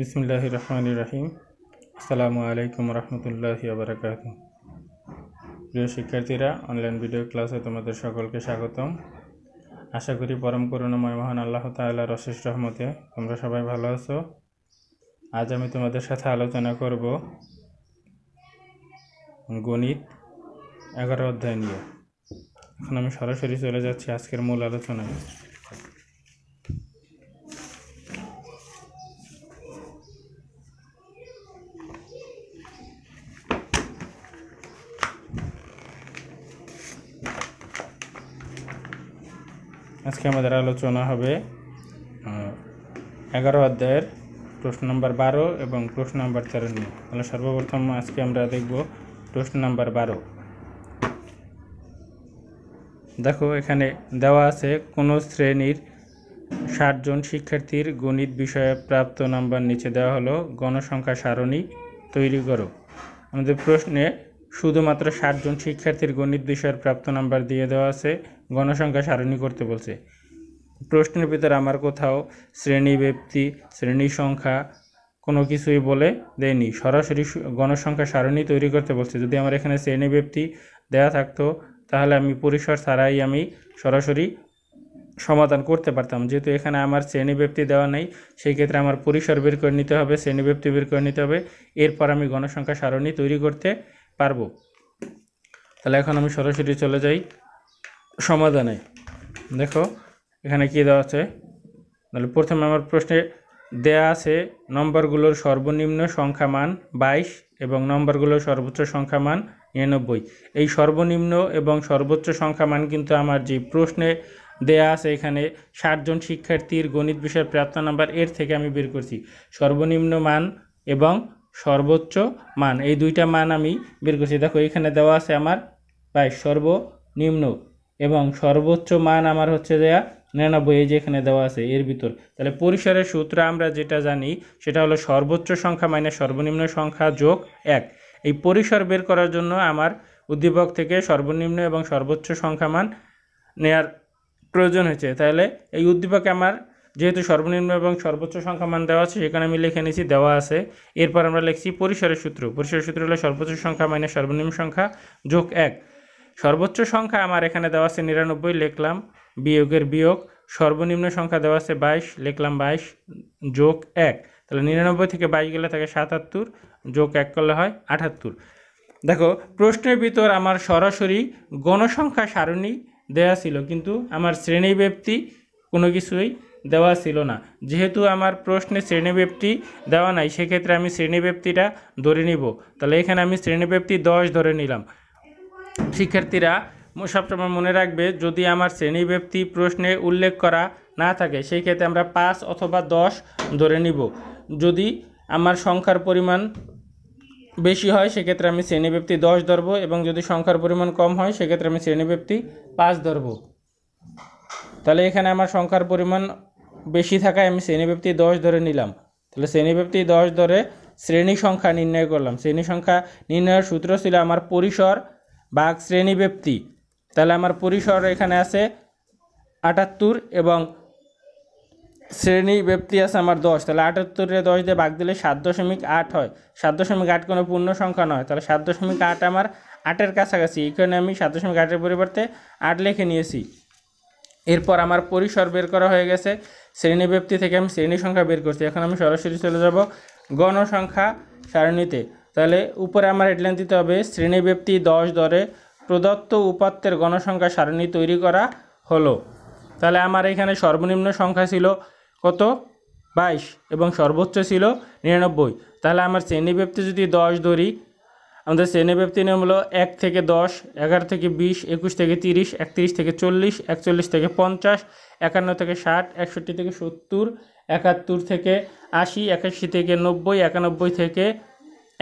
বিসমুল্লাহ রহমান রাহিম আসসালামু আলাইকুম রহমতুল্লাহ আবরাকাত প্রিয় শিক্ষার্থীরা অনলাইন ভিডিও ক্লাসে তোমাদের সকলকে স্বাগতম আশা করি পরম করুণাময় মহান আল্লাহ তাল্লাহ রশিস রহমতে তোমরা সবাই ভালো আছো আজ আমি তোমাদের সাথে আলোচনা করব গণিত এগারো অধ্যায় নিয়ে এখন আমি সরাসরি চলে যাচ্ছি আজকের মূল আলোচনায় আজকে আমাদের আলোচনা হবে এগারো অধ্যায়ের প্রশ্ন নাম্বার বারো এবং প্রশ্ন নাম্বার তেরো নিয়ে তাহলে সর্বপ্রথম আজকে আমরা দেখব প্রশ্ন নাম্বার বারো দেখো এখানে দেওয়া আছে কোন শ্রেণীর ষাটজন শিক্ষার্থীর গণিত বিষয়ে প্রাপ্ত নাম্বার নিচে দেওয়া হলো গণসংখ্যা সারণী তৈরি করো আমাদের প্রশ্নে শুধুমাত্র ষাটজন শিক্ষার্থীর গণিত বিষয়ের প্রাপ্ত নাম্বার দিয়ে দেওয়া আছে গণসংখ্যা সারণী করতে বলছে প্রশ্নের ভিতরে আমার কোথাও শ্রেণী ব্যক্তি শ্রেণী সংখ্যা কোনো কিছুই বলে দেয়নি সরাসরি গণসংখ্যা সারণী তৈরি করতে বলছে যদি আমার এখানে শ্রেণী ব্যক্তি দেয়া থাকতো তাহলে আমি পরিসর ছাড়াই আমি সরাসরি সমাধান করতে পারতাম যেহেতু এখানে আমার শ্রেণী ব্যক্তি দেওয়া নেই সেই ক্ষেত্রে আমার পরিসর বের করে নিতে হবে শ্রেণী ব্যক্তি বের করে নিতে হবে এরপর আমি গণসংখ্যা সারণী তৈরি করতে পারবো তাহলে এখন আমি সরাসরি চলে যাই সমাধানে দেখো এখানে কি দেওয়া আছে তাহলে প্রথমে আমার প্রশ্নে দেয়া আছে নম্বরগুলোর সর্বনিম্ন সংখ্যা মান বাইশ এবং নম্বরগুলোর সর্বোচ্চ সংখ্যা মান নিরানব্বই এই সর্বনিম্ন এবং সর্বোচ্চ সংখ্যা মান কিন্তু আমার যে প্রশ্নে দেয়া আছে এখানে ষাটজন শিক্ষার্থীর গণিত বিষয়ের প্রাপ্ত নাম্বার এর থেকে আমি বের করছি সর্বনিম্ন মান এবং সর্বোচ্চ মান এই দুইটা মান আমি বের করছি দেখো এখানে দেওয়া আছে আমার বাইশ সর্বনিম্ন এবং সর্বোচ্চ মান আমার হচ্ছে দেয়া নিরানব্বই এই যে এখানে দেওয়া আছে এর ভিতর তাহলে পরিসরের সূত্র আমরা যেটা জানি সেটা হলো সর্বোচ্চ সংখ্যা মাইনাস সর্বনিম্ন সংখ্যা যোগ এক এই পরিসর বের করার জন্য আমার উদ্দীপক থেকে সর্বনিম্ন এবং সর্বোচ্চ সংখ্যা মান নেয়ার প্রয়োজন হয়েছে তাহলে এই উদ্দীপকে আমার যেহেতু সর্বনিম্ন এবং সর্বোচ্চ সংখ্যা মান দেওয়া আছে সেখানে আমি লিখে নিয়েছি দেওয়া আছে এরপর আমরা লিখছি পরিসরের সূত্র পরিসরের সূত্র হলো সর্বোচ্চ সংখ্যা মাইনাস সর্বনিম্ন সংখ্যা যোগ এক সর্বোচ্চ সংখ্যা আমার এখানে দেওয়া আছে নিরানব্বই লিখলাম বিয়োগের বিয়োগ সর্বনিম্ন সংখ্যা দেওয়া আছে বাইশ লিখলাম বাইশ যোগ এক তাহলে নিরানব্বই থেকে বাইশ গেলে থাকে সাতাত্তর যোগ এক করলে হয় আটাত্তর দেখো প্রশ্নের ভিতর আমার সরাসরি গণসংখ্যা সারণী দেওয়া ছিল কিন্তু আমার শ্রেণীব্যক্তি কোনো কিছুই দেওয়া ছিল না যেহেতু আমার প্রশ্নে শ্রেণীব্যাপ্তি দেওয়া নাই সেক্ষেত্রে আমি শ্রেণীব্যাপ্তিটা ধরে নিব তাহলে এখানে আমি শ্রেণীব্যাপ্তি দশ ধরে নিলাম শিক্ষার্থীরা সবসময় মনে রাখবে যদি আমার ব্যক্তি প্রশ্নে উল্লেখ করা না থাকে সেই ক্ষেত্রে আমরা পাঁচ অথবা দশ ধরে নিব যদি আমার সংখ্যার পরিমাণ বেশি হয় সেক্ষেত্রে আমি শ্রেণীব্যক্তি দশ ধরবো এবং যদি সংখ্যার পরিমাণ কম হয় সেক্ষেত্রে আমি ব্যক্তি পাঁচ ধরবো তাহলে এখানে আমার সংখ্যার পরিমাণ বেশি থাকায় আমি শ্রেণীব্যক্তি দশ ধরে নিলাম তাহলে শ্রেণীব্যক্তি দশ ধরে শ্রেণী সংখ্যা নির্ণয় করলাম শ্রেণী সংখ্যা নির্ণয়ের সূত্র ছিল আমার পরিসর বাঘ শ্রেণীব্যক্তি তাহলে আমার পরিসর এখানে আছে আটাত্তর এবং শ্রেণী ব্যক্তি আছে আমার দশ তাহলে আটাত্তরে দশ দিয়ে ভাগ দিলে সাত দশমিক আট হয় সাত দশমিক আট কোনো পূর্ণ সংখ্যা নয় তাহলে সাত দশমিক আট আমার আটের কাছাকাছি এখানে আমি সাত দশমিক আটের পরিবর্তে আট লিখে নিয়েছি এরপর আমার পরিসর বের করা হয়ে গেছে শ্রেণী ব্যক্তি থেকে আমি শ্রেণী সংখ্যা বের করছি এখন আমি সরাসরি চলে যাব গণসংখ্যা সারণীতে তাহলে উপরে আমার হেডলাইন দিতে হবে শ্রেণী ব্যক্তি দশ দরে প্রদত্ত উপাত্তের গণসংখ্যা সারণী তৈরি করা হলো তাহলে আমার এখানে সর্বনিম্ন সংখ্যা ছিল কত বাইশ এবং সর্বোচ্চ ছিল নিরানব্বই তাহলে আমার শ্রেণীব্যাপ্তি যদি দশ ধরি আমাদের শ্রেণীব্যাপ্তি নিয়ম হলো এক থেকে দশ এগারো থেকে বিশ একুশ থেকে তিরিশ একত্রিশ থেকে চল্লিশ একচল্লিশ থেকে পঞ্চাশ একান্ন থেকে ষাট একষট্টি থেকে সত্তর একাত্তর থেকে আশি একাশি থেকে নব্বই একানব্বই থেকে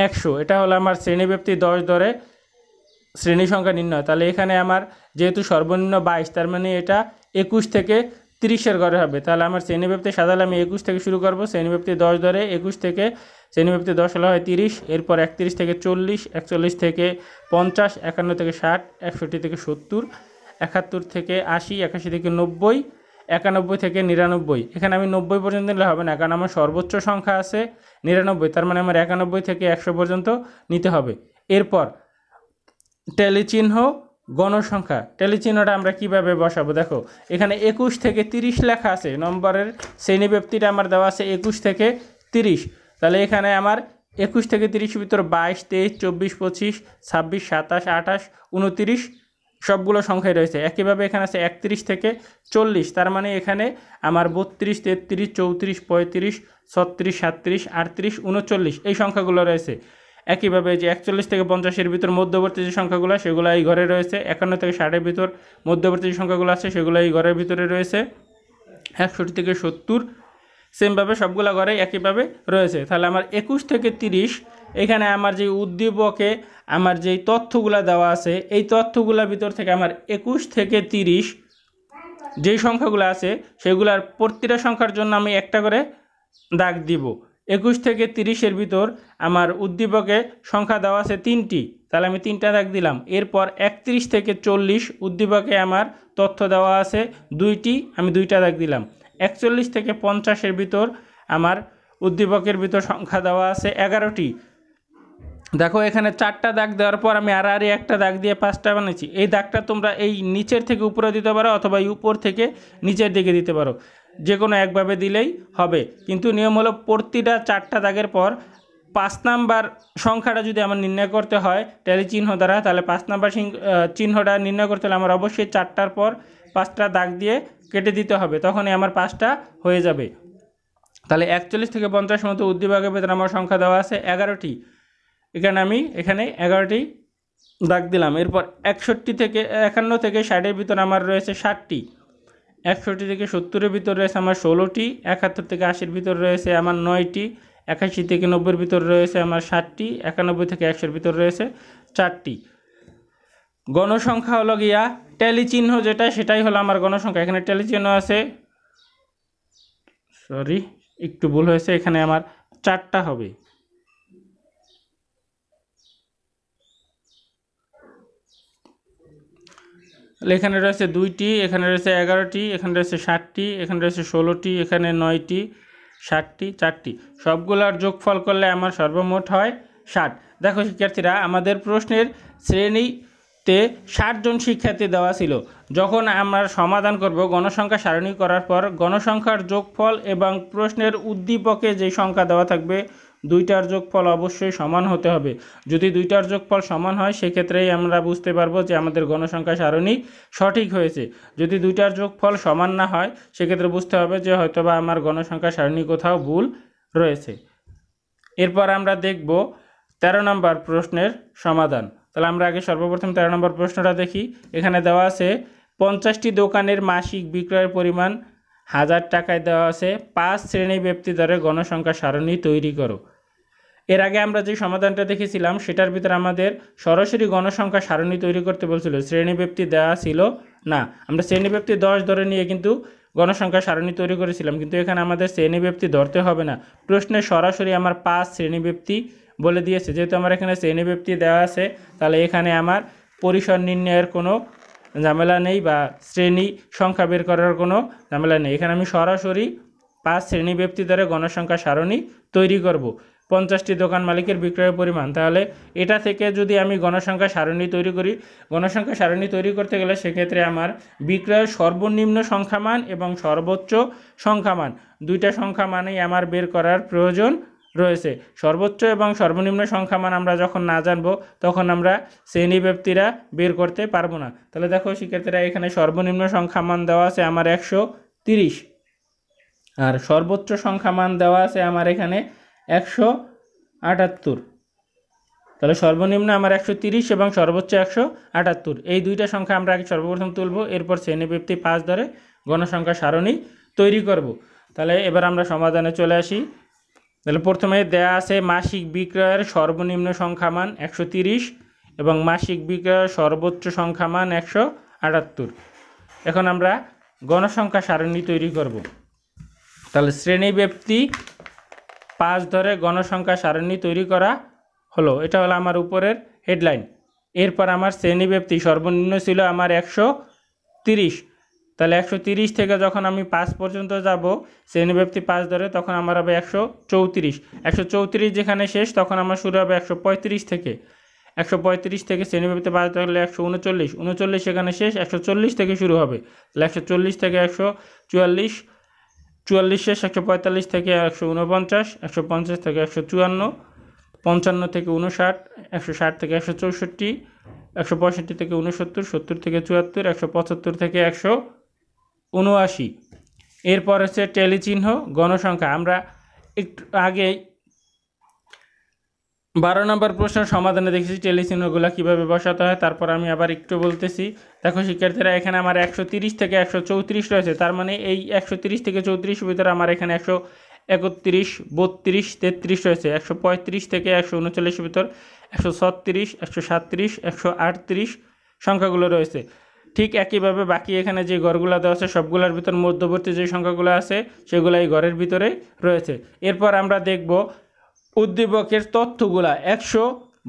একশো এটা হলো আমার শ্রেণীব্যাপ্তি দশ ধরে শ্রেণী সংখ্যা নির্ণয় তাহলে এখানে আমার যেহেতু সর্বনিম্ন বাইশ তার মানে এটা একুশ থেকে তিরিশের ঘরে হবে তাহলে আমার শ্রেণীব্যাপ্তি সাধারণ আমি একুশ থেকে শুরু করবো শ্রেণীব্যাপ্তি দশ ধরে একুশ থেকে শ্রেণীব্যাপ্তি দশ হলে হয় তিরিশ এরপর একত্রিশ থেকে চল্লিশ একচল্লিশ থেকে পঞ্চাশ একান্ন থেকে ষাট একষট্টি থেকে সত্তর একাত্তর থেকে আশি একাশি থেকে নব্বই একানব্বই থেকে নিরানব্বই এখানে আমি নব্বই পর্যন্ত নিলে হবে না কারণ আমার সর্বোচ্চ সংখ্যা আছে নিরানব্বই তার মানে আমার একানব্বই থেকে একশো পর্যন্ত নিতে হবে এরপর টেলিচিহ্ন গণসংখ্যা টেলিচিহ্নটা আমরা কিভাবে বসাবো দেখো এখানে একুশ থেকে তিরিশ লেখা আছে নম্বরের শ্রেণীব্যক্তিটা আমার দেওয়া আছে একুশ থেকে তিরিশ তাহলে এখানে আমার একুশ থেকে তিরিশ ভিতর বাইশ তেইশ চব্বিশ পঁচিশ ছাব্বিশ সাতাশ আঠাশ উনতিরিশ সবগুলো সংখ্যায় রয়েছে একইভাবে এখানে আছে একত্রিশ থেকে চল্লিশ তার মানে এখানে আমার বত্রিশ তেত্রিশ চৌত্রিশ পঁয়ত্রিশ ছত্রিশ সাত্রিশ আটত্রিশ উনচল্লিশ এই সংখ্যাগুলো রয়েছে একইভাবে যে একচল্লিশ থেকে পঞ্চাশের ভিতর মধ্যবর্তী যে সংখ্যাগুলো সেগুলো এই ঘরে রয়েছে একান্ন থেকে ষাটের ভিতর মধ্যবর্তী যে সংখ্যাগুলো আছে সেগুলো এই ঘরের ভিতরে রয়েছে একষট্টি থেকে সত্তর সেমভাবে সবগুলো ঘরে একইভাবে রয়েছে তাহলে আমার একুশ থেকে তিরিশ এখানে আমার যে উদ্দীপকে আমার যেই তথ্যগুলো দেওয়া আছে এই তথ্যগুলোর ভিতর থেকে আমার একুশ থেকে তিরিশ যেই সংখ্যাগুলো আছে সেগুলার প্রতিটা সংখ্যার জন্য আমি একটা করে দাগ দিব একুশ থেকে তিরিশের ভিতর আমার উদ্দীপকে সংখ্যা দেওয়া আছে তিনটি তাহলে আমি তিনটা দাগ দিলাম এরপর একত্রিশ থেকে চল্লিশ উদ্দীপকে আমার তথ্য দেওয়া আছে দুইটি আমি দুইটা দাগ দিলাম একচল্লিশ থেকে পঞ্চাশের ভিতর আমার উদ্দীপকের ভিতর সংখ্যা দেওয়া আছে এগারোটি দেখো এখানে চারটা দাগ দেওয়ার পর আমি আর আরে একটা দাগ দিয়ে পাঁচটা বানিয়েছি এই দাগটা তোমরা এই নিচের থেকে উপরে দিতে পারো অথবা এই উপর থেকে নিচের দিকে দিতে পারো যে কোনো একভাবে দিলেই হবে কিন্তু নিয়ম হলো প্রতিটা চারটা দাগের পর পাঁচ নাম্বার সংখ্যাটা যদি আমার নির্ণয় করতে হয় ট্যালি চিহ্ন দ্বারা তাহলে পাঁচ নাম্বার চিহ্নটা নির্ণয় করতে হলে আমার অবশ্যই চারটার পর পাঁচটা দাগ দিয়ে কেটে দিতে হবে তখনই আমার পাঁচটা হয়ে যাবে তাহলে একচল্লিশ থেকে পঞ্চাশ মতো উদ্দীপকের ভেতরে আমার সংখ্যা দেওয়া আছে এগারোটি এখানে আমি এখানে এগারোটি দাগ দিলাম এরপর একষট্টি থেকে একান্ন থেকে ষাটের ভিতরে আমার রয়েছে ষাটটি একষট্টি থেকে সত্তরের ভিতর রয়েছে আমার ষোলোটি একাত্তর থেকে আশির ভিতর রয়েছে আমার নয়টি একাশি থেকে নব্বইয়ের ভিতর রয়েছে আমার ষাটটি একানব্বই থেকে একশোর ভিতর রয়েছে চারটি গণসংখ্যা হলো গিয়া ট্যালি চিহ্ন যেটা সেটাই হলো আমার গণসংখ্যা এখানে ট্যালি চিহ্ন আছে সরি একটু ভুল হয়েছে এখানে আমার চারটা হবে এখানে রয়েছে দুইটি এখানে রয়েছে এগারোটি এখানে রয়েছে ষাটটি এখানে রয়েছে ষোলোটি এখানে নয়টি ষাটটি চারটি সবগুলোর যোগফল করলে আমার সর্বমোট হয় ষাট দেখো শিক্ষার্থীরা আমাদের প্রশ্নের শ্রেণীতে ষাটজন শিক্ষার্থী দেওয়া ছিল যখন আমরা সমাধান করব গণসংখ্যা সারণী করার পর গণসংখ্যার যোগফল এবং প্রশ্নের উদ্দীপকে যে সংখ্যা দেওয়া থাকবে দুইটার যোগফল অবশ্যই সমান হতে হবে যদি দুইটার যোগফল সমান হয় সেক্ষেত্রেই আমরা বুঝতে পারবো যে আমাদের গণসংখ্যা সারণী সঠিক হয়েছে যদি দুইটার যোগফল সমান না হয় সেক্ষেত্রে বুঝতে হবে যে হয়তোবা আমার গণসংখ্যা সারণী কোথাও ভুল রয়েছে এরপর আমরা দেখব ১৩ নম্বর প্রশ্নের সমাধান তাহলে আমরা আগে সর্বপ্রথম ১৩ নম্বর প্রশ্নটা দেখি এখানে দেওয়া আছে পঞ্চাশটি দোকানের মাসিক বিক্রয়ের পরিমাণ হাজার টাকায় দেওয়া আছে পাঁচ শ্রেণী ব্যক্তি ধরে গণসংখ্যা সারণী তৈরি করো এর আগে আমরা যে সমাধানটা দেখেছিলাম সেটার ভিতরে আমাদের সরাসরি গণসংখ্যা সারণী তৈরি করতে বলছিল শ্রেণীব্যাপ্তি দেওয়া ছিল না আমরা শ্রেণীব্যাপ্তি দশ ধরে নিয়ে কিন্তু গণসংখ্যা সারণী তৈরি করেছিলাম কিন্তু এখানে আমাদের শ্রেণীব্যাপ্তি ধরতে হবে না প্রশ্নে সরাসরি আমার পাঁচ শ্রেণীব্যাপ্তি বলে দিয়েছে যেহেতু আমার এখানে শ্রেণীব্যাপ্তি দেওয়া আছে তাহলে এখানে আমার পরিসর নির্ণয়ের কোনো ঝামেলা নেই বা শ্রেণী সংখ্যা বের করার কোনো ঝামেলা নেই এখানে আমি সরাসরি পাঁচ শ্রেণীব্যাপ্তি দ্বারা গণসংখ্যা সারণী তৈরি করব পঞ্চাশটি দোকান মালিকের বিক্রয়ের পরিমাণ তাহলে এটা থেকে যদি আমি গণসংখ্যা সারণী তৈরি করি গণসংখ্যা সারণী তৈরি করতে গেলে সেক্ষেত্রে আমার বিক্রয়ের সর্বনিম্ন সংখ্যামান এবং সর্বোচ্চ সংখ্যামান দুইটা সংখ্যা মানেই আমার বের করার প্রয়োজন রয়েছে সর্বোচ্চ এবং সর্বনিম্ন সংখ্যামান আমরা যখন না জানবো তখন আমরা শ্রেণী ব্যক্তিরা বের করতে পারবো না তাহলে দেখো শিক্ষার্থীরা এখানে সর্বনিম্ন সংখ্যামান দেওয়া আছে আমার একশো তিরিশ আর সর্বোচ্চ সংখ্যামান দেওয়া আছে আমার এখানে একশো আটাত্তর তাহলে সর্বনিম্ন আমার একশো তিরিশ এবং সর্বোচ্চ একশো আটাত্তর এই দুইটা সংখ্যা আমরা আগে সর্বপ্রথম তুলব এরপর শ্রেণীবৃত্তি পাঁচ ধরে গণসংখ্যা সারণী তৈরি করব তাহলে এবার আমরা সমাধানে চলে আসি তাহলে প্রথমে দেয়া আছে মাসিক বিক্রয়ের সর্বনিম্ন সংখ্যামান একশো তিরিশ এবং মাসিক বিক্রয়ের সর্বোচ্চ সংখ্যামান একশো আটাত্তর এখন আমরা গণসংখ্যা সারণী তৈরি করব তাহলে শ্রেণীব্যাপ্তি পাঁচ ধরে গণসংখ্যা সারণী তৈরি করা হলো এটা হলো আমার উপরের হেডলাইন এরপর আমার শ্রেণীব্যাপ্তি সর্বনিম্ন ছিল আমার একশো তিরিশ তাহলে একশো তিরিশ থেকে যখন আমি পাঁচ পর্যন্ত যাব শ্রেণীব্যাপ্তি পাঁচ ধরে তখন আমার হবে একশো চৌত্রিশ একশো চৌত্রিশ যেখানে শেষ তখন আমার শুরু হবে একশো পঁয়ত্রিশ থেকে একশো পঁয়ত্রিশ থেকে শ্রেণীব্যাপ্তি পাঁচ ধরলে একশো উনচল্লিশ উনচল্লিশ সেখানে শেষ একশো চল্লিশ থেকে শুরু হবে তাহলে একশো চল্লিশ থেকে একশো চুয়াল্লিশ চুয়াল্লিশে একশো পঁয়তাল্লিশ থেকে একশো উনপঞ্চাশ একশো পঞ্চাশ থেকে একশো চুয়ান্ন পঞ্চান্ন থেকে উনষাট একশো ষাট থেকে একশো চৌষট্টি একশো পঁয়ষট্টি থেকে ঊনসত্তর সত্তর থেকে চুয়াত্তর একশো পঁচাত্তর থেকে একশো উনআশি এরপর হচ্ছে টেলিচিহ্ন গণসংখ্যা আমরা একটু আগে বারো নম্বর প্রশ্ন সমাধানে দেখেছি টেলিচিহ্নগুলো কীভাবে বসাতে হয় তারপর আমি আবার একটু বলতেছি দেখো শিক্ষার্থীরা এখানে আমার একশো তিরিশ থেকে একশো চৌত্রিশ রয়েছে তার মানে এই একশো তিরিশ থেকে চৌত্রিশ ভিতরে আমার এখানে একশো একত্রিশ বত্রিশ তেত্রিশ রয়েছে একশো পঁয়ত্রিশ থেকে একশো উনচল্লিশ ভিতর একশো ছত্রিশ একশো সাত্রিশ একশো আটত্রিশ সংখ্যাগুলো রয়েছে ঠিক একইভাবে বাকি এখানে যে ঘরগুলো দেওয়া আছে সবগুলোর ভিতর মধ্যবর্তী যে সংখ্যাগুলো আছে সেগুলো এই ঘরের ভিতরে রয়েছে এরপর আমরা দেখব উদ্দীপকের তথ্যগুলা একশো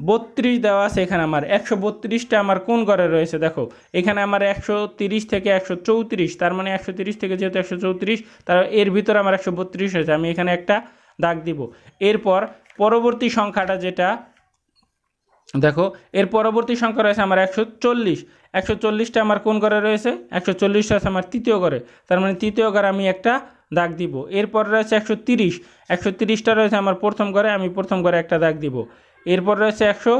বত্রিশ দেওয়া আছে এখানে আমার একশো বত্রিশটা আমার কোন ঘরে রয়েছে দেখো এখানে আমার একশো তিরিশ থেকে একশো চৌত্রিশ তার মানে একশো তিরিশ থেকে যেহেতু একশো চৌত্রিশ তার এর ভিতরে আমার একশো বত্রিশ হয়েছে আমি এখানে একটা দাগ দিব এরপর পরবর্তী সংখ্যাটা যেটা দেখো এর পরবর্তী সংখ্যা রয়েছে আমার একশো চল্লিশ একশো চল্লিশটা আমার কোন ঘরে রয়েছে একশো চল্লিশটা আছে আমার তৃতীয় ঘরে তার মানে তৃতীয় ঘরে আমি একটা দাগ দিব এরপর রয়েছে একশো তিরিশ একশো তিরিশটা রয়েছে আমার প্রথম ঘরে আমি প্রথম ঘরে একটা দাগ দিব এরপর রয়েছে একশো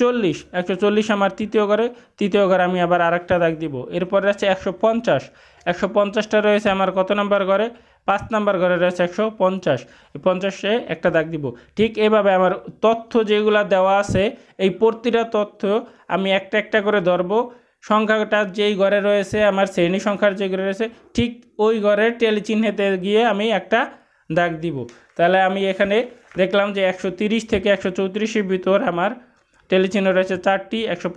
চল্লিশ একশো চল্লিশ আমার তৃতীয় ঘরে তৃতীয় ঘরে আমি আবার আরেকটা দাগ দিব এরপর রয়েছে একশো পঞ্চাশ একশো পঞ্চাশটা রয়েছে আমার কত নাম্বার ঘরে পাঁচ নাম্বার ঘরে রয়েছে একশো পঞ্চাশ পঞ্চাশে একটা দাগ দিব ঠিক এভাবে আমার তথ্য যেগুলো দেওয়া আছে এই প্রতিটা তথ্য আমি একটা একটা করে ধরবো সংখ্যাটা যেই ঘরে রয়েছে আমার শ্রেণী সংখ্যার যে ঘরে রয়েছে ঠিক ওই ঘরে টেল চিহ্নেতে গিয়ে আমি একটা দাগ দিব তাহলে আমি এখানে দেখলাম যে একশো থেকে একশো চৌত্রিশের ভিতর আমার টেলিচিহ্ন রয়েছে চারটি একশো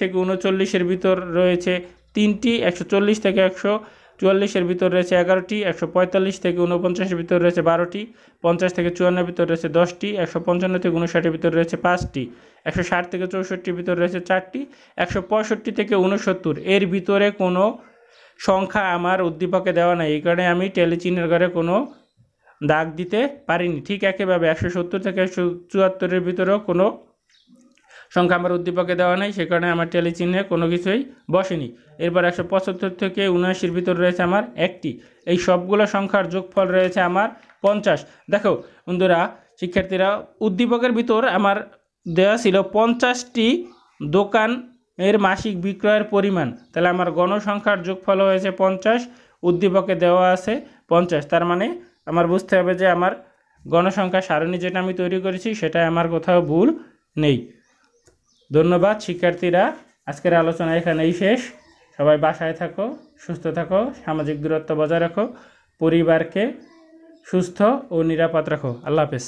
থেকে উনচল্লিশের ভিতর রয়েছে তিনটি একশো থেকে একশো চুয়াল্লিশের ভিতর রয়েছে এগারোটি একশো পঁয়তাল্লিশ থেকে উনপঞ্চাশের ভিতরে রয়েছে বারোটি পঞ্চাশ থেকে চুয়ান্নের ভিতর রয়েছে দশটি একশো পঞ্চান্ন থেকে উনষাটের ভিতরে রয়েছে পাঁচটি একশো ষাট থেকে চৌষট্টির ভিতর রয়েছে চারটি একশো পঁয়ষট্টি থেকে উনসত্তর এর ভিতরে কোনো সংখ্যা আমার উদ্দীপকে দেওয়া নাই এই কারণে আমি টেলিচিনের ঘরে কোনো দাগ দিতে পারিনি ঠিক একইভাবে একশো সত্তর থেকে একশো চুয়াত্তরের ভিতরেও কোনো সংখ্যা আমার উদ্দীপকে দেওয়া নাই সে কারণে আমার টেলি চিহ্নে কোনো কিছুই বসেনি এরপর একশো পঁচাত্তর থেকে উনআশির ভিতর রয়েছে আমার একটি এই সবগুলো সংখ্যার যোগফল রয়েছে আমার পঞ্চাশ দেখো বন্ধুরা শিক্ষার্থীরা উদ্দীপকের ভিতর আমার দেওয়া ছিল পঞ্চাশটি দোকান এর মাসিক বিক্রয়ের পরিমাণ তাহলে আমার গণসংখ্যার যোগফল হয়েছে পঞ্চাশ উদ্দীপকে দেওয়া আছে পঞ্চাশ তার মানে আমার বুঝতে হবে যে আমার গণসংখ্যা সারণী যেটা আমি তৈরি করেছি সেটা আমার কোথাও ভুল নেই ধন্যবাদ শিক্ষার্থীরা আজকের আলোচনা এখানেই শেষ সবাই বাসায় থাকো সুস্থ থাকো সামাজিক দূরত্ব বজায় রাখো পরিবারকে সুস্থ ও নিরাপদ রাখো আল্লাহ হাফেজ